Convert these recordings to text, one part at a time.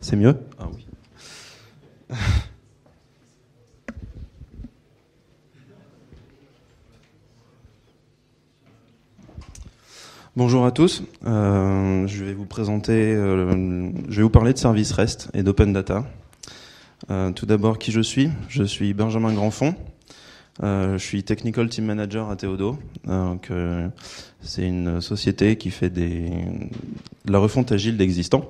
C'est mieux Ah oui. Bonjour à tous. Euh, je vais vous présenter, euh, je vais vous parler de Service REST et d'Open Data. Euh, tout d'abord, qui je suis Je suis Benjamin Grandfond. Euh, je suis technical team manager à Théodo. Euh, euh, c'est une société qui fait des, la refonte agile d'existants.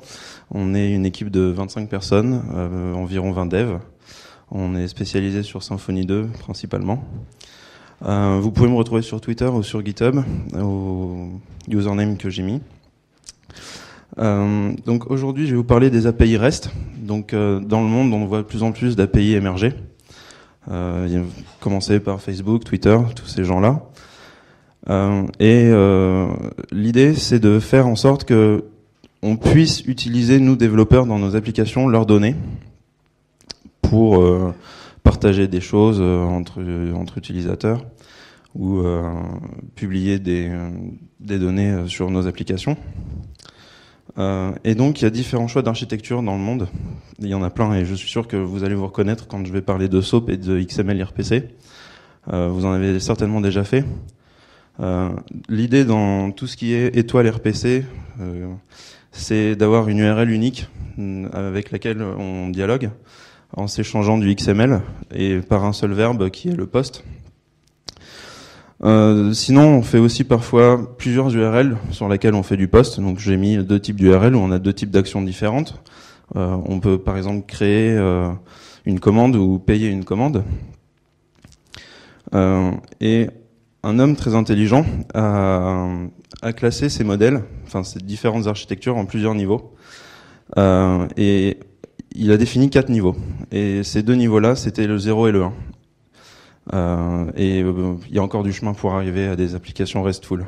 On est une équipe de 25 personnes, environ 20 devs. On est spécialisé sur Symfony 2 principalement. vous pouvez me retrouver sur Twitter ou sur GitHub au username que j'ai mis. donc aujourd'hui, je vais vous parler des API REST. Donc dans le monde, on voit de plus en plus d'API émerger. Euh, par Facebook, Twitter, tous ces gens-là. Euh, et euh, l'idée, c'est de faire en sorte que on puisse utiliser nous développeurs dans nos applications leurs données pour euh, partager des choses entre utilisateurs ou publier des données sur nos applications. Euh, et donc, il y a différents choix d'architecture dans le monde. Il y en a plein, et je suis sûr que vous allez vous reconnaître quand je vais parler de SOAP et de XML RPC. Euh, vous en avez certainement déjà fait. Euh, l'idée dans tout ce qui est étoile RPC, c'est d'avoir une URL unique mm, avec laquelle on dialogue en s'échangeant du XML et par un seul verbe qui est le post. Euh, sinon, on fait aussi parfois plusieurs URL sur lesquelles on fait du poste. Donc j'ai mis deux types d'URL où on a deux types d'actions différentes. Euh, on peut par exemple créer euh, une commande ou payer une commande. et un homme très intelligent a, classé ces modèles, enfin ces différentes architectures en plusieurs niveaux. et il a défini quatre niveaux. Et ces deux niveaux-là, c'était le 0 et le 1. Euh, et euh, il y a encore du chemin pour arriver à des applications RESTful.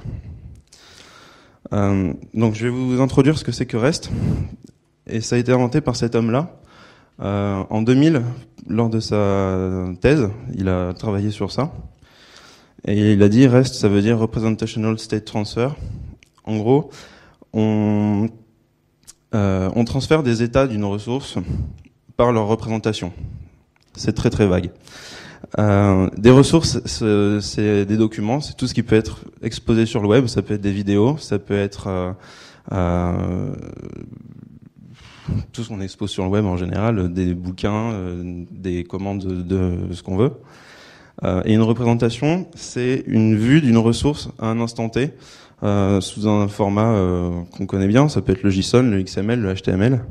Euh, donc je vais vous introduire ce que c'est que REST. Et ça a été inventé par cet homme-là. en 2000, lors de sa thèse, il a travaillé sur ça. Et il a dit REST, ça veut dire Representational State Transfer. En gros, on, on transfère des états d'une ressource par leur représentation. C'est très très vague. Euh, des ressources, c'est des documents, c'est tout ce qui peut être exposé sur le web. Ça peut être des vidéos, ça peut être euh, euh, tout ce qu'on expose sur le web en général, des bouquins, des commandes de, ce qu'on veut. et une représentation, c'est une vue d'une ressource à un instant T sous un format qu'on connaît bien. Ça peut être le JSON, le XML, le HTML.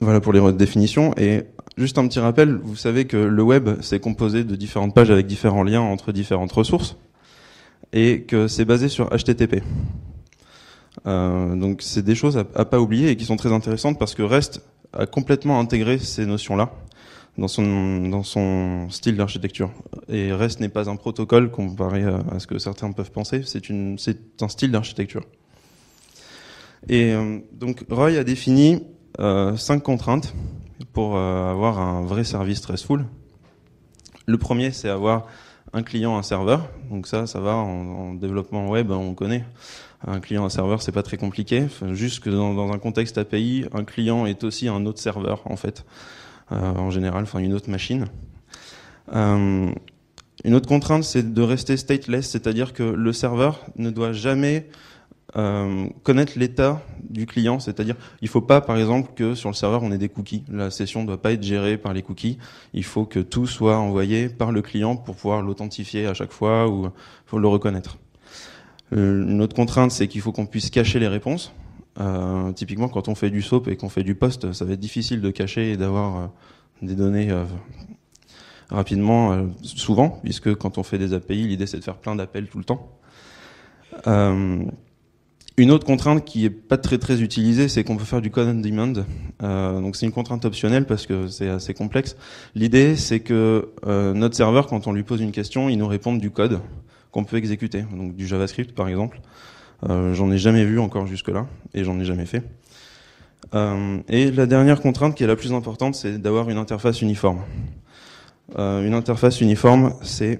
Voilà pour les définitions. Et Juste un petit rappel, vous savez que le web, c'est composé de différentes pages avec différents liens entre différentes ressources, et que c'est basé sur HTTP. Euh, donc c'est des choses à, ne pas oublier et qui sont très intéressantes parce que REST a complètement intégré ces notions-là dans son, dans son style d'architecture. Et REST n'est pas un protocole comparé à ce que certains peuvent penser, c'est un style d'architecture. Et euh, donc Roy a défini euh, cinq contraintes pour euh, avoir un vrai service stressful. Le premier, c'est avoir un client, un serveur. Donc ça, ça va. En, développement web, on connaît. Un client, un serveur, c'est pas très compliqué. juste que dans, un contexte API, un client est aussi un autre serveur, en fait. Euh, en général, enfin une autre machine. Euh, une autre contrainte, c'est de rester stateless, c'est-à-dire que le serveur ne doit jamais euh, connaître l'état du client, c'est-à-dire il faut pas par exemple que sur le serveur on ait des cookies. La session ne doit pas être gérée par les cookies. Il faut que tout soit envoyé par le client pour pouvoir l'authentifier à chaque fois ou le reconnaître. Euh, une autre contrainte, c'est qu'il faut qu'on puisse cacher les réponses. Euh, typiquement, quand on fait du SOAP et qu'on fait du POST, ça va être difficile de cacher et d'avoir des données rapidement, souvent, puisque quand on fait des API, l'idée c'est de faire plein d'appels tout le temps. Une autre contrainte qui n'est pas très très utilisée, c'est qu'on peut faire du code on demand. Euh, donc c'est une contrainte optionnelle parce que c'est assez complexe. L'idée, c'est que euh, notre serveur, quand on lui pose une question, il nous réponde du code qu'on peut exécuter, donc du JavaScript par exemple. Euh, j'en ai jamais vu encore jusque-là et j'en ai jamais fait. et la dernière contrainte qui est la plus importante, c'est d'avoir une interface uniforme. une interface uniforme, c'est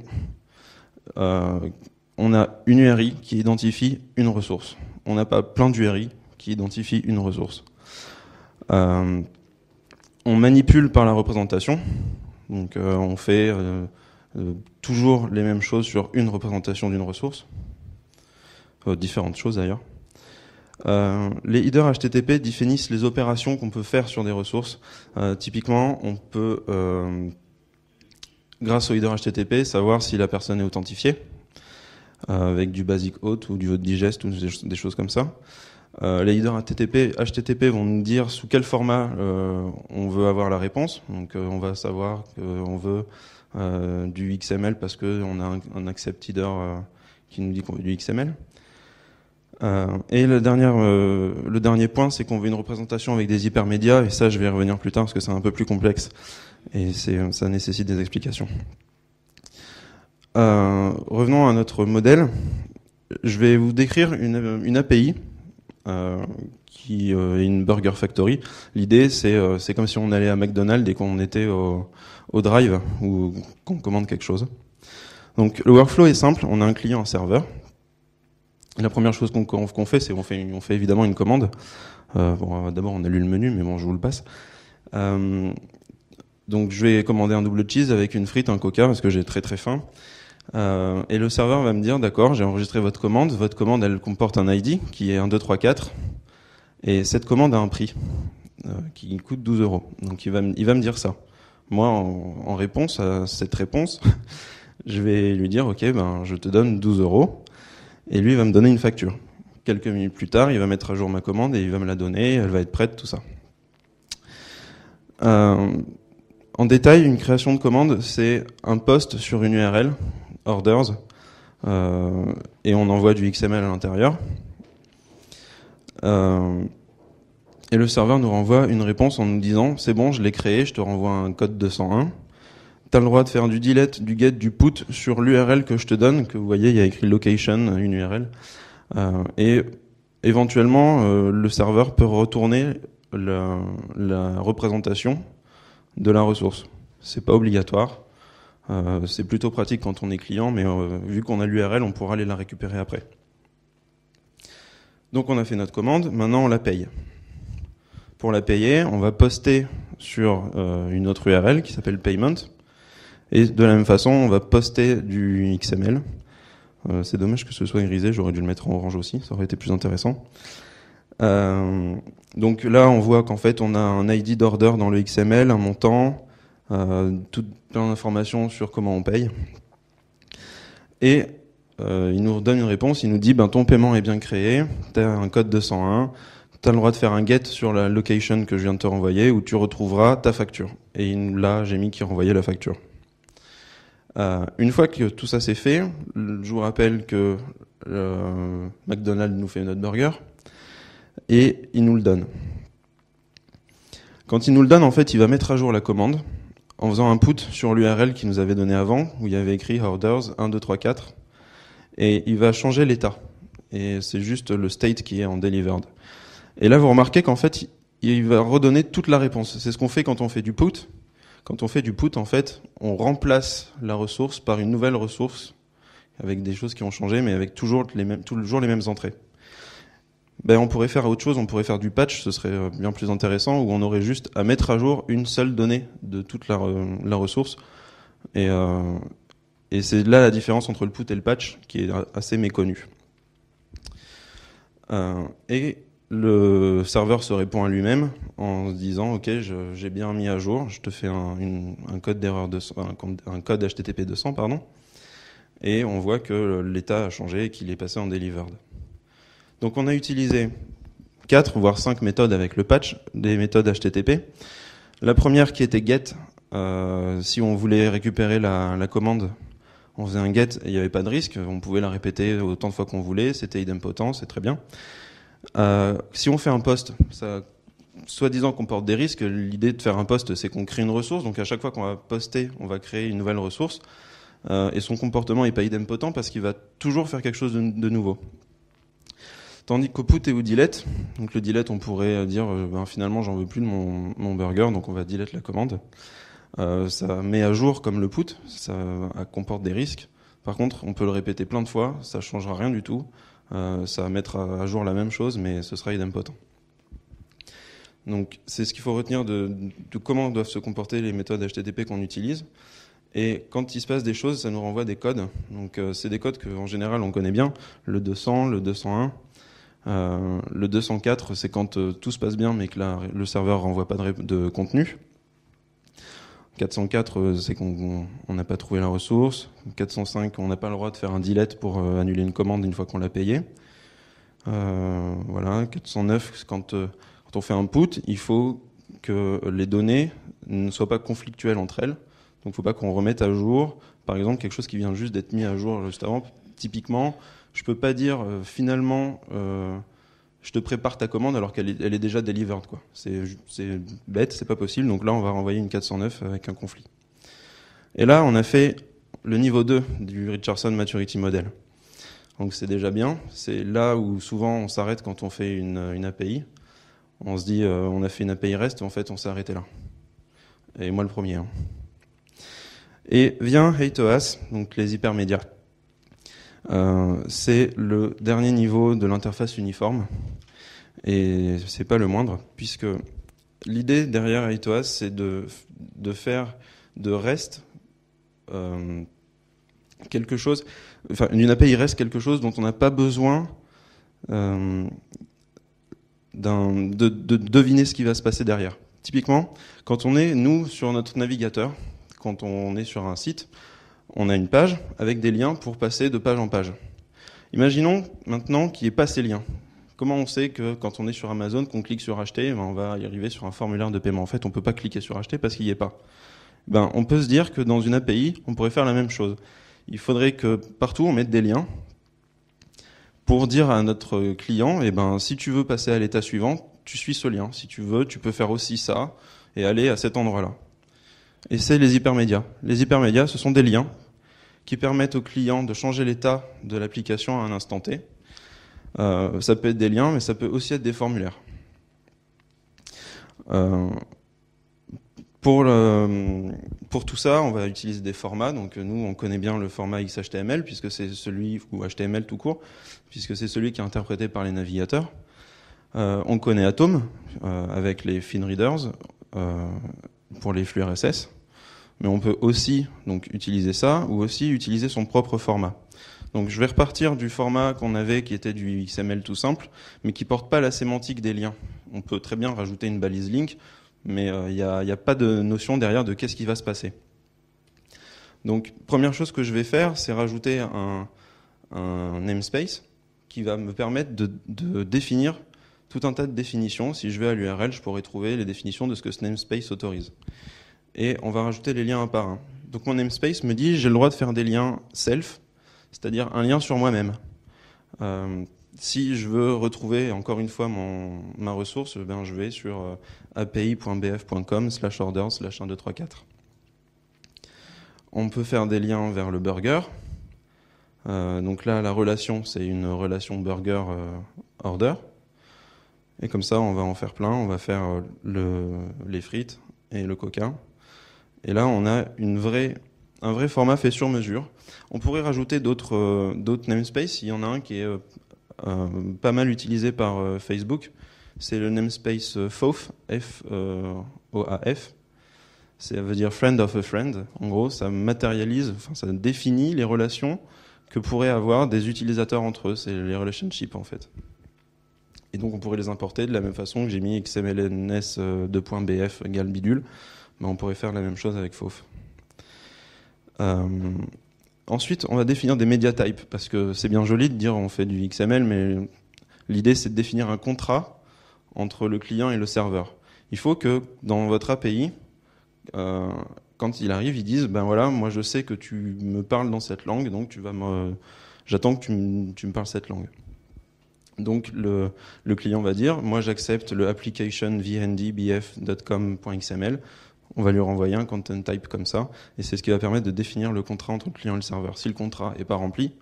on a une URI qui identifie une ressource on n'a pas plein d'URI qui identifient une ressource. Euh, on manipule par la représentation, donc euh, on fait euh, toujours les mêmes choses sur une représentation d'une ressource, différentes choses d'ailleurs. les headers HTTP définissent les opérations qu'on peut faire sur des ressources. typiquement, on peut, grâce au header HTTP, savoir si la personne est authentifiée euh, avec du basic haute ou du auth digest ou des choses comme ça. Euh, les leaders HTTP, vont nous dire sous quel format euh, on veut avoir la réponse. Donc on va savoir qu'on veut du XML parce qu'on a un, accept header qui nous dit qu'on veut du XML. et le dernier, le dernier point, c'est qu'on veut une représentation avec des hypermédias, et ça je vais y revenir plus tard parce que c'est un peu plus complexe, et ça nécessite des explications. Euh, revenons à notre modèle. Je vais vous décrire une, API euh, qui euh, est une burger factory. L'idée, c'est comme si on allait à McDonald's et qu'on était au, drive ou qu'on commande quelque chose. Donc le workflow est simple. On a un client, un serveur. La première chose qu'on fait, c'est qu'on fait, on fait évidemment une commande. Bon, D'abord, on a lu le menu, mais bon, je vous le passe. donc je vais commander un double cheese avec une frite, un coca, parce que j'ai très très faim. Euh, et le serveur va me dire, d'accord, j'ai enregistré votre commande. Votre commande, elle comporte un ID qui est 1, 2, 3, 4. Et cette commande a un prix euh, qui coûte 12 euros. Donc il va, il va me dire ça. Moi, en, réponse à cette réponse, je vais lui dire, ok, ben, je te donne 12 euros. Et lui, va me donner une facture. Quelques minutes plus tard, il va mettre à jour ma commande et il va me la donner. Elle va être prête, tout ça. Euh, en détail, une création de commande, c'est un post sur une URL orders, euh, et on envoie du XML à l'intérieur. Euh, et le serveur nous renvoie une réponse en nous disant c'est bon, je l'ai créé, je te renvoie un code 201. tu as le droit de faire du delete, du get, du put sur l'URL que je te donne, que vous voyez, il y a écrit location, une URL. Euh, et éventuellement, le serveur peut retourner la, la représentation de la ressource. C'est pas obligatoire. Euh, c'est plutôt pratique quand on est client, mais euh, vu qu'on a l'URL, on pourra aller la récupérer après. Donc on a fait notre commande, maintenant on la paye. Pour la payer, on va poster sur euh, une autre URL qui s'appelle payment. Et de la même façon, on va poster du XML. c'est dommage que ce soit grisé, j'aurais dû le mettre en orange aussi, ça aurait été plus intéressant. donc là, on voit qu'en fait, on a un ID d'order dans le XML, un montant, euh, tout plein d'informations sur comment on paye. Et euh, il nous donne une réponse, il nous dit ben, ton paiement est bien créé, tu as un code 201, tu as le droit de faire un get sur la location que je viens de te renvoyer où tu retrouveras ta facture. Et là, j'ai mis qu'il renvoyait la facture. Euh, une fois que tout ça s'est fait, je vous rappelle que McDonald's nous fait notre burger et il nous le donne. Quand il nous le donne, en fait, il va mettre à jour la commande en faisant un put sur l'URL qu'il nous avait donné avant, où il y avait écrit orders 1, 2, 3, 4, et il va changer l'état. Et c'est juste le state qui est en delivered. Et là, vous remarquez qu'en fait, il va redonner toute la réponse. C'est ce qu'on fait quand on fait du put. Quand on fait du put, en fait, on remplace la ressource par une nouvelle ressource avec des choses qui ont changé, mais avec toujours les mêmes, toujours les mêmes entrées. Ben, on pourrait faire autre chose, on pourrait faire du patch, ce serait euh, bien plus intéressant, où on aurait juste à mettre à jour une seule donnée de toute la, euh, ressource. Euh, et, c'est là la différence entre le put et le patch, qui est assez méconnue. et le serveur se répond à lui-même en se disant ok j'ai bien mis à jour je te fais un, code d'erreur de un, code HTTP 200 pardon et on voit que l'état a changé et qu'il est passé en delivered donc on a utilisé 4 voire 5 méthodes avec le patch, des méthodes HTTP. La première qui était get, euh, si on voulait récupérer la, commande, on faisait un get et il n'y avait pas de risque, on pouvait la répéter autant de fois qu'on voulait, c'était idempotent, c'est très bien. Euh, si on fait un post, ça soi-disant comporte des risques. L'idée de faire un post, c'est qu'on crée une ressource, donc à chaque fois qu'on va poster, on va créer une nouvelle ressource, euh, et son comportement n'est pas idempotent parce qu'il va toujours faire quelque chose de nouveau. Tandis qu'au put et au dilette, donc le DELETE, on pourrait euh, dire euh, ben, finalement j'en veux plus de mon, burger, donc on va delete la commande. Euh, ça met à jour comme le put, ça comporte des risques. Par contre, on peut le répéter plein de fois, ça changera rien du tout. ça mettra à jour la même chose, mais ce sera idempotent. Donc c'est ce qu'il faut retenir de, comment doivent se comporter les méthodes HTTP qu'on utilise. Et quand il se passe des choses, ça nous renvoie des codes. Donc c'est des codes que, en général on connaît bien, le 200, le 201. Euh, le 204, c'est quand euh, tout se passe bien mais que le serveur renvoie pas de, contenu. 404, euh, c'est qu'on n'a pas trouvé la ressource. 405, on n'a pas le droit de faire un delete pour annuler une commande une fois qu'on l'a payée. voilà. 409, quand, quand on fait un put, il faut que les données ne soient pas conflictuelles entre elles. Donc, il ne faut pas qu'on remette à jour, par exemple, quelque chose qui vient juste d'être mis à jour juste avant. Typiquement, je peux pas dire euh, finalement euh, je te prépare ta commande alors qu'elle est, déjà delivered. Quoi. C'est, c'est bête, c'est pas possible. Donc là, on va renvoyer une 409 avec un conflit. Et là, on a fait le niveau 2 du Richardson Maturity Model. Donc c'est déjà bien. C'est là où souvent on s'arrête quand on fait une, une API. On se dit, euh, on a fait une API REST, en fait, on s'est arrêté là. Et moi le premier. Hein. Et vient HATOAS, e donc les hypermédias. Euh, c'est le dernier niveau de l'interface uniforme. Et n'est pas le moindre, puisque l'idée derrière Aitoas, c'est de, de, faire de REST euh, quelque chose, enfin une API REST quelque chose dont on n'a pas besoin euh, de, de, deviner ce qui va se passer derrière. Typiquement, quand on est, nous, sur notre navigateur, quand on est sur un site, on a une page avec des liens pour passer de page en page. Imaginons maintenant qu'il n'y ait pas ces liens. Comment on sait que quand on est sur Amazon, qu'on clique sur acheter, eh ben, on va y arriver sur un formulaire de paiement En fait, on ne peut pas cliquer sur acheter parce qu'il n'y est pas. Ben, on peut se dire que dans une API, on pourrait faire la même chose. Il faudrait que partout, on mette des liens pour dire à notre client, eh ben, si tu veux passer à l'état suivant, tu suis ce lien. Si tu veux, tu peux faire aussi ça et aller à cet endroit-là. Et c'est les hypermédias. Les hypermédias, ce sont des liens qui permettent au client de changer l'état de l'application à un instant T. Euh, ça peut être des liens, mais ça peut aussi être des formulaires. Euh, pour, tout ça, on va utiliser des formats. Donc nous, on connaît bien le format XHTML puisque c'est celui ou HTML tout court, puisque c'est celui qui est interprété par les navigateurs. Euh, on connaît Atom avec les fin readers pour les flux RSS mais on peut aussi utiliser ça ou aussi utiliser son propre format. Donc je vais repartir du format qu'on avait qui était du XML tout simple, mais qui porte pas la sémantique des liens. On peut très bien rajouter une balise link, mais euh, il n'y a, pas de notion derrière de qu'est-ce qui va se passer. Donc première chose que je vais faire, c'est rajouter un, namespace qui va me permettre de, définir tout un tas de définitions. Si je vais à l'URL, je pourrais trouver les définitions de ce que ce namespace autorise et on va rajouter les liens un par un. Donc mon namespace me dit j'ai le droit de faire des liens self, c'est-à-dire un lien sur moi-même. Euh, si je veux retrouver encore une fois mon, ma ressource, ben je vais sur euh, api.bf.com slash order 1234. On peut faire des liens vers le burger. Euh, donc là, la relation, c'est une relation burger-order. et comme ça, on va en faire plein. On va faire le, les frites et le coca. Et là, on a un vrai format fait sur mesure. On pourrait rajouter d'autres euh, namespaces. Il y en a un qui est euh, euh, pas mal utilisé par Facebook. C'est le namespace FOAF, F O A F. Ça veut dire friend of a friend. En gros, ça matérialise, enfin, ça définit les relations que pourraient avoir des utilisateurs entre eux. C'est les relationships en fait. Et donc on pourrait les importer de la même façon que j'ai mis xmlns2.bf égale bidule. Bah, on pourrait faire la même chose avec FAUF. Euh, ensuite, on va définir des media types, parce que c'est bien joli de dire on fait du XML, mais l'idée c'est de définir un contrat entre le client et le serveur. Il faut que dans votre API, euh, quand il arrive, il dise, ben voilà, moi je sais que tu me parles dans cette langue, donc tu vas me, j'attends que tu me, parles cette langue. Donc le, le client va dire moi j'accepte le application vndbf.com.xml on va lui renvoyer un content type comme ça, et c'est ce qui va permettre de définir le contrat entre le client et le serveur. Si le contrat n'est pas rempli,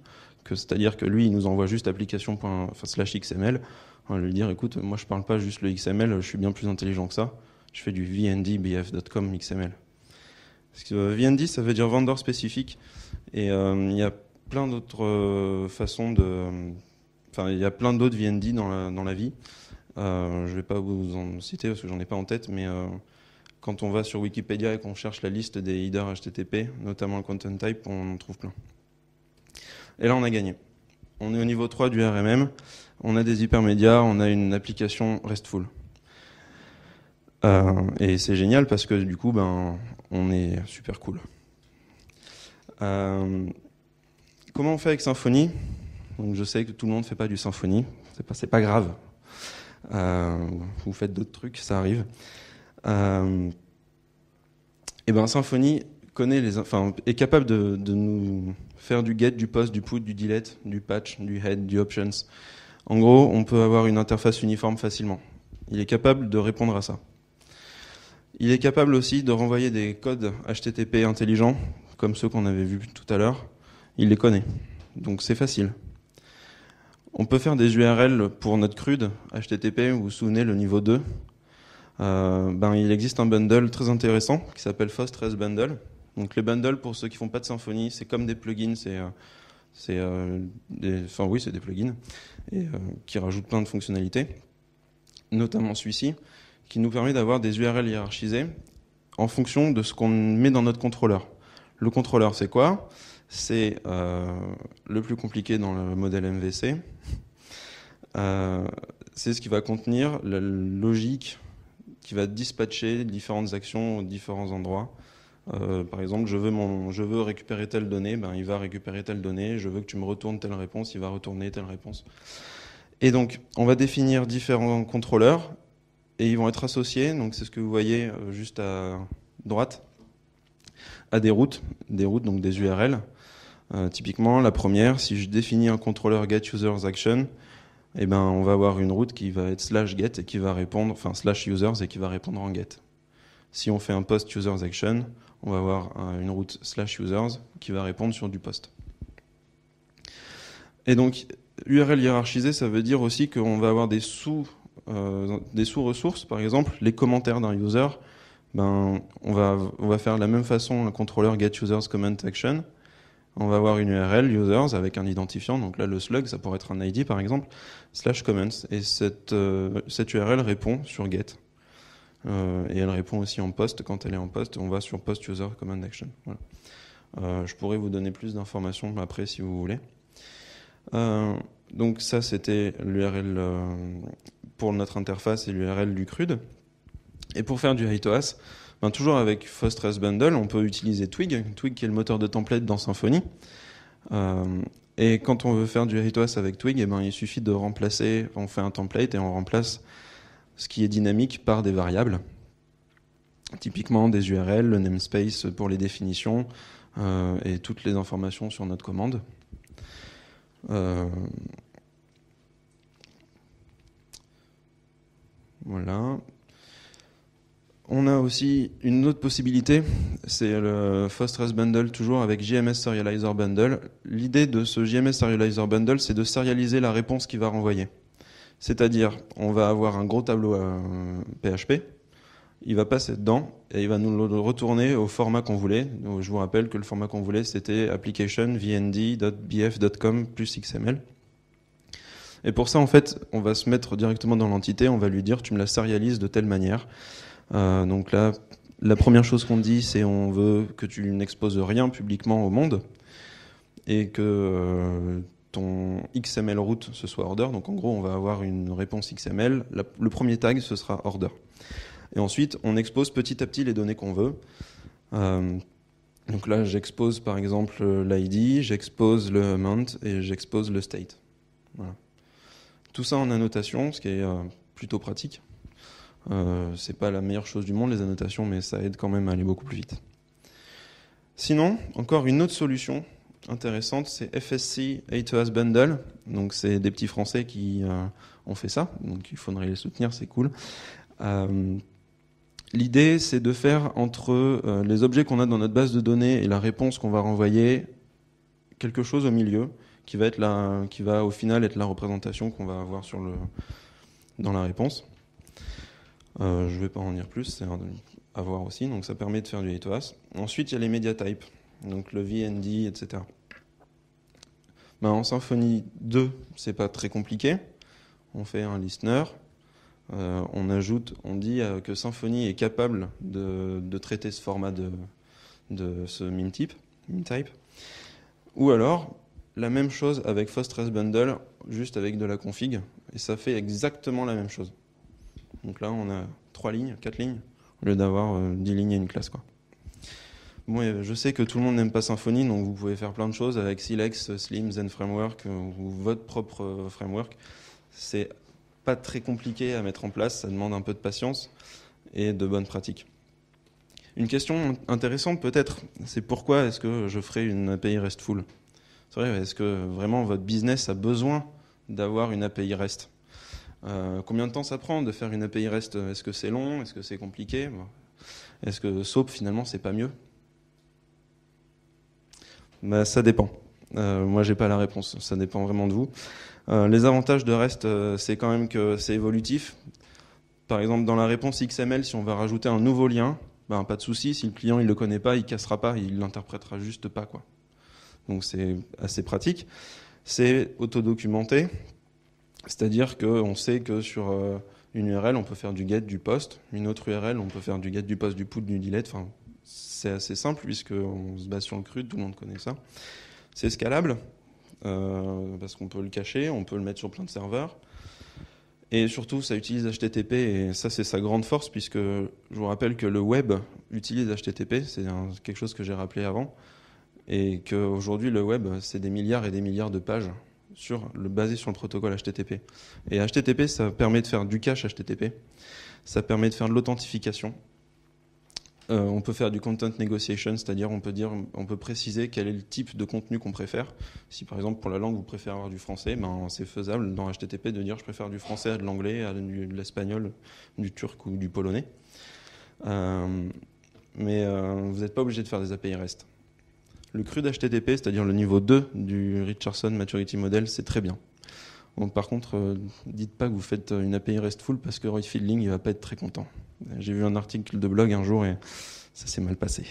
c'est-à-dire que lui, il nous envoie juste application slash XML, on va lui dire, écoute, moi je parle pas juste le XML, je suis bien plus intelligent que ça, je fais du vndbf.com XML. VND, ça veut dire vendor spécifique, et euh, il y a plein d'autres euh, façons de... Enfin, il y a plein d'autres VND dans la, dans la vie. Euh, je ne vais pas vous en citer parce que j'en ai pas en tête, mais quand on va sur Wikipédia et qu'on cherche la liste des headers HTTP, notamment le content type, on en trouve plein. Et là, on a gagné. On est au niveau 3 du RMM, on a des hypermédias, on a une application RESTful. Euh, et c'est génial parce que du coup, ben, on est super cool. Euh, comment on fait avec Symfony Donc, Je sais que tout le monde ne fait pas du Symfony, c'est pas, pas grave. Euh, vous faites d'autres trucs, ça arrive et euh, eh ben Symfony connaît les, enfin, est capable de, nous faire du get, du post, du put, du delete, du patch, du head, du options. En gros, on peut avoir une interface uniforme facilement. Il est capable de répondre à ça. Il est capable aussi de renvoyer des codes HTTP intelligents, comme ceux qu'on avait vus tout à l'heure. Il les connaît. Donc c'est facile. On peut faire des URL pour notre crude HTTP, vous vous souvenez, le niveau 2. Euh, ben, il existe un bundle très intéressant qui s'appelle FOSS 13 Bundle. Donc les bundles, pour ceux qui font pas de symphonie, c'est comme des plugins, c'est euh, euh, enfin oui, c'est des plugins et, qui rajoutent plein de fonctionnalités, notamment celui-ci, qui nous permet d'avoir des URL hiérarchisées en fonction de ce qu'on met dans notre contrôleur. Le contrôleur, c'est quoi C'est le plus compliqué dans le modèle MVC. c'est ce qui va contenir la logique qui va dispatcher différentes actions aux différents endroits. Euh, par exemple, je veux, récupérer telle donnée, ben, il va récupérer telle donnée, je veux que tu me retournes telle réponse, il va retourner telle réponse. Et donc, on va définir différents contrôleurs et ils vont être associés, donc c'est ce que vous voyez euh, juste à droite, à des routes, des routes, donc des URL. Euh, typiquement, la première, si je définis un contrôleur getUsersAction, eh ben, on va avoir une route qui va être slash get et qui va répondre, enfin users et qui va répondre en get. Si on fait un post users action, on va avoir une route slash users qui va répondre sur du post. Et donc, URL hiérarchisée, ça veut dire aussi qu'on va avoir des sous, euh, des sous ressources, par exemple, les commentaires d'un user. Ben, on va, on va faire de la même façon un contrôleur get users comment action on va avoir une URL users avec un identifiant, donc là le slug, ça pourrait être un ID par exemple, slash comments, et cette, euh, cette URL répond sur get. Euh, et elle répond aussi en post, quand elle est en post, on va sur post user command action. Euh, je pourrais vous donner plus d'informations après si vous voulez. donc ça c'était l'URL pour notre interface et l'URL du CRUD. Et pour faire du HITOAS, ben, toujours avec Fostress Bundle, on peut utiliser Twig, Twig qui est le moteur de template dans Symfony. Euh, et quand on veut faire du RitoS avec Twig, eh ben, il suffit de remplacer, on fait un template et on remplace ce qui est dynamique par des variables. Typiquement des URL, le namespace pour les définitions euh, et toutes les informations sur notre commande. Euh, voilà. On a aussi une autre possibilité, c'est le Fostress Bundle, toujours avec JMS Serializer Bundle. L'idée de ce JMS Serializer Bundle, c'est de serialiser la réponse qu'il va renvoyer. C'est-à-dire, on va avoir un gros tableau PHP, il va passer dedans et il va nous le retourner au format qu'on voulait. je vous rappelle que le format qu'on voulait, c'était application vnd.bf.com plus XML. Et pour ça, en fait, on va se mettre directement dans l'entité, on va lui dire, tu me la serialises de telle manière. Euh, donc là, la première chose qu'on dit, c'est on veut que tu n'exposes rien publiquement au monde et que euh, ton XML route ce soit order. Donc en gros, on va avoir une réponse XML. le premier tag, ce sera order. Et ensuite, on expose petit à petit les données qu'on veut. Euh, donc là, j'expose par exemple l'ID, j'expose le amount et j'expose le state. Tout ça en annotation, ce qui est plutôt pratique. Euh, c'est pas la meilleure chose du monde les annotations, mais ça aide quand même à aller beaucoup plus vite. Sinon, encore une autre solution intéressante, c'est FSC A2S Bundle. Donc c'est des petits Français qui euh, ont fait ça, donc il faudrait les soutenir, c'est cool. Euh, l'idée, c'est de faire entre les objets qu'on a dans notre base de données et la réponse qu'on va renvoyer quelque chose au milieu qui va être la, qui va au final être la représentation qu'on va avoir dans la réponse. Euh, je ne vais pas en dire plus, c'est à voir aussi. Donc ça permet de faire du a Ensuite, il y a les media types, donc le VND, etc. Bah, en Symfony 2, c'est pas très compliqué. On fait un listener, euh, on ajoute, on dit euh, que Symfony est capable de, traiter ce format de, ce MIME type, type. Ou alors, la même chose avec Fostress Bundle, juste avec de la config, et ça fait exactement la même chose. Donc là, on a trois lignes, quatre lignes, au lieu d'avoir euh, dix lignes et une classe. je sais que tout le monde n'aime pas Symfony, donc vous pouvez faire plein de choses avec Silex, Slim, Zen Framework euh, ou votre propre euh, framework. C'est pas très compliqué à mettre en place, ça demande un peu de patience et de bonnes pratiques. Une question intéressante peut-être, c'est pourquoi est-ce que je ferai une API RESTful C'est vrai, est-ce que vraiment votre business a besoin d'avoir une API REST euh, combien de temps ça prend de faire une API REST Est-ce que c'est long Est-ce que c'est compliqué Est-ce que SOAP finalement c'est pas mieux bah, Ça dépend. Euh, moi j'ai pas la réponse, ça dépend vraiment de vous. Euh, les avantages de REST, c'est quand même que c'est évolutif. Par exemple, dans la réponse XML, si on va rajouter un nouveau lien, ben, pas de souci, si le client il le connaît pas, il cassera pas, il l'interprétera juste pas. quoi. Donc c'est assez pratique. C'est autodocumenté, c'est-à-dire qu'on sait que sur euh, une URL, on peut faire du get du post, une autre URL, on peut faire du get du post, du put, du delete. Enfin, c'est assez simple puisqu'on se base sur le CRUD, tout le monde connaît ça. C'est scalable euh, parce qu'on peut le cacher, on peut le mettre sur plein de serveurs. Et surtout, ça utilise HTTP et ça, c'est sa grande force puisque je vous rappelle que le web utilise HTTP, c'est quelque chose que j'ai rappelé avant. Et qu'aujourd'hui, le web, c'est des milliards et des milliards de pages sur le, basé sur le protocole HTTP. Et HTTP, ça permet de faire du cache HTTP, ça permet de faire de l'authentification. Euh, on peut faire du content negotiation, c'est-à-dire on peut dire, on peut préciser quel est le type de contenu qu'on préfère. Si par exemple pour la langue vous préférez avoir du français, ben c'est faisable dans HTTP de dire je préfère du français à de l'anglais, à de l'espagnol, du turc ou du polonais. Euh, mais euh, vous n'êtes pas obligé de faire des API REST. Le CRUD HTTP, c'est-à-dire le niveau 2 du Richardson Maturity Model, c'est très bien. par contre, euh, dites pas que vous faites euh, une API RESTful parce que Roy Fielding ne va pas être très content. J'ai vu un article de blog un jour et ça s'est mal passé.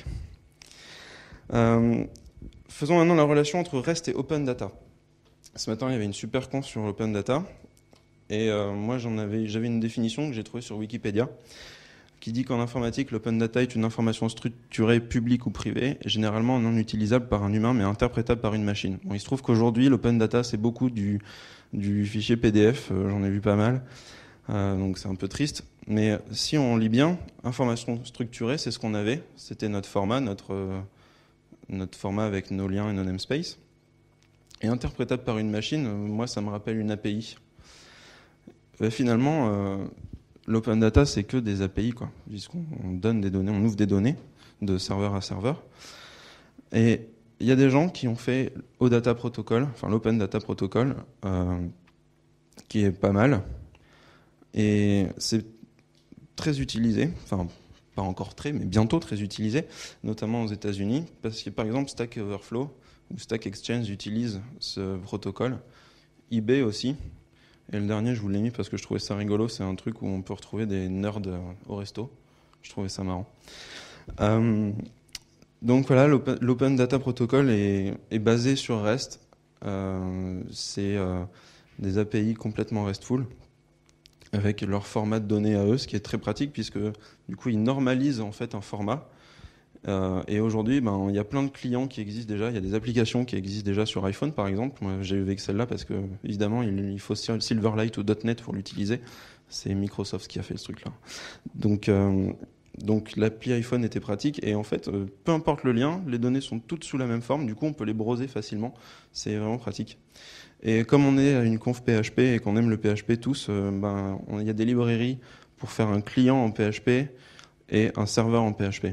Euh, faisons maintenant la relation entre REST et Open Data. Ce matin, il y avait une super conf sur Open Data et moi avais, j'avais une définition que j'ai trouvée sur Wikipédia qui dit qu'en informatique, l'open data est une information structurée, publique ou privée, généralement non utilisable par un humain mais interprétable par une machine. Bon, il se trouve qu'aujourd'hui, l'open data, c'est beaucoup du, fichier PDF, euh, j'en ai vu pas mal, euh, donc c'est un peu triste. Mais euh, si on lit bien, information structurée, c'est ce qu'on avait, c'était notre format, notre, notre format avec nos liens et nos namespaces. Et interprétable par une machine, moi, ça me rappelle une API. finalement, l'open data, c'est que des API, quoi, puisqu'on donne des données, on ouvre des données de serveur à serveur. Et il y a des gens qui ont fait data Protocol, enfin l'Open Data Protocol, euh, qui est pas mal. Et c'est très utilisé, enfin pas encore très, mais bientôt très utilisé, notamment aux États-Unis, parce que par exemple Stack Overflow ou Stack Exchange utilisent ce protocole, eBay aussi, et le dernier, je vous l'ai mis parce que je trouvais ça rigolo. C'est un truc où on peut retrouver des nerds au resto. Je trouvais ça marrant. Euh, donc voilà, l'Open Data Protocol est, basé sur REST. Euh, c'est euh, des API complètement RESTful avec leur format de données à eux, ce qui est très pratique puisque du coup ils normalisent en fait un format euh, et aujourd'hui, ben, il y a plein de clients qui existent déjà. Il y a des applications qui existent déjà sur iPhone, par exemple. Moi, j'ai eu avec celle-là parce que, évidemment, il, faut Silverlight ou .NET pour l'utiliser. C'est Microsoft qui a fait ce truc-là. Donc, euh, donc l'appli iPhone était pratique. Et en fait, euh, peu importe le lien, les données sont toutes sous la même forme. Du coup, on peut les broser facilement. C'est vraiment pratique. Et comme on est à une conf PHP et qu'on aime le PHP tous, ben, il y a des librairies pour faire un client en PHP et un serveur en PHP.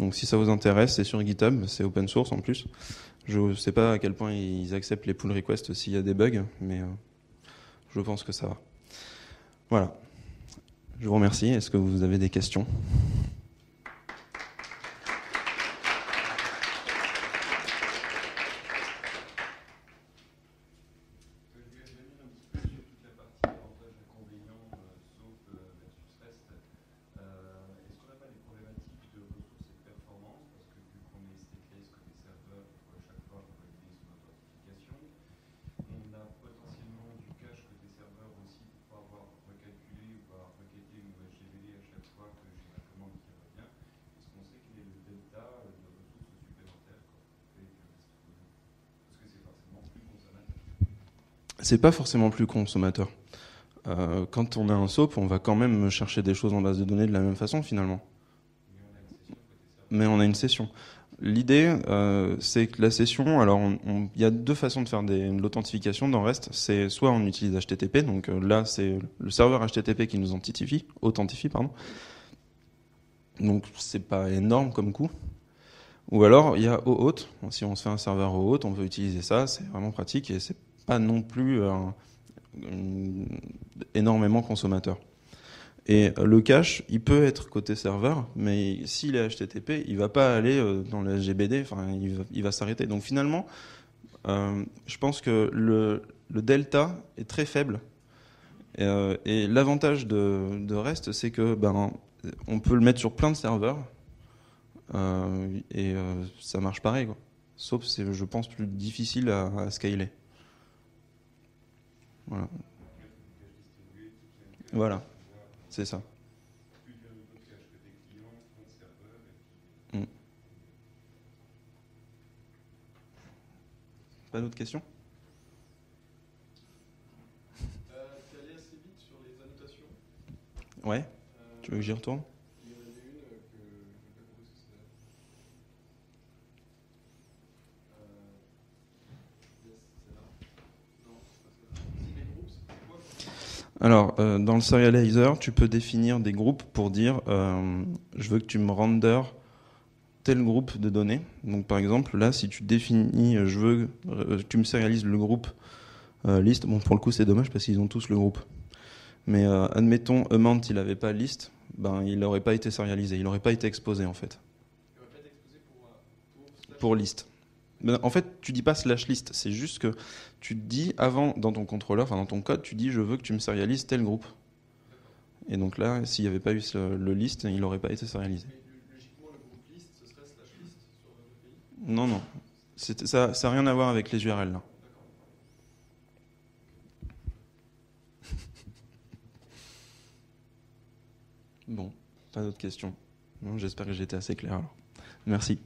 Donc si ça vous intéresse, c'est sur GitHub, c'est open source en plus. Je ne sais pas à quel point ils acceptent les pull requests s'il y a des bugs, mais euh, je pense que ça va. Voilà. Je vous remercie. Est-ce que vous avez des questions c'est pas forcément plus consommateur. Euh, quand on a un SOAP, on va quand même chercher des choses en base de données de la même façon finalement. Mais on a une session. L'idée, euh, c'est que la session, alors il y a deux façons de faire de l'authentification dans REST. C'est soit on utilise HTTP, donc euh, là c'est le serveur HTTP qui nous authentifie, authentifie pardon. Donc c'est pas énorme comme coût. Ou alors il y a OAuth. Si on se fait un serveur OAuth, on veut utiliser ça, c'est vraiment pratique et c'est non plus euh, énormément consommateur. Et euh, le cache, il peut être côté serveur, mais s'il est HTTP, il va pas aller euh, dans le SGBD, enfin, il va, s'arrêter. Donc finalement, je pense que le, delta est très faible. Et, l'avantage de, REST, c'est que ben, on peut le mettre sur plein de serveurs et ça marche pareil. Sauf c'est, je pense, plus difficile à scaler. Voilà. Voilà, c'est ça. Hmm. Pas d'autres questions euh, Tu allé assez vite sur les annotations. Ouais. Tu veux que j'y retourne Alors, euh, dans le serializer, tu peux définir des groupes pour dire euh, je veux que tu me render tel groupe de données. Donc, par exemple, là, si tu définis euh, je veux tu me sérialises le groupe list, bon, pour le coup, c'est dommage parce qu'ils ont tous le groupe. Mais admettons, Amount, il n'avait pas list, ben, il n'aurait pas été serialisé, il n'aurait pas été exposé en fait. Il pas été exposé pour, pour list. En fait, tu dis pas slash list, c'est juste que tu te dis avant, dans ton contrôleur, enfin dans ton code, tu dis je veux que tu me sérialises tel groupe. Et donc là, s'il n'y avait pas eu le list, il n'aurait pas été sérialisé. Non, non. Ça n'a rien à voir avec les URL là. Bon, pas d'autres questions. J'espère que j'ai été assez clair. Alors. Merci.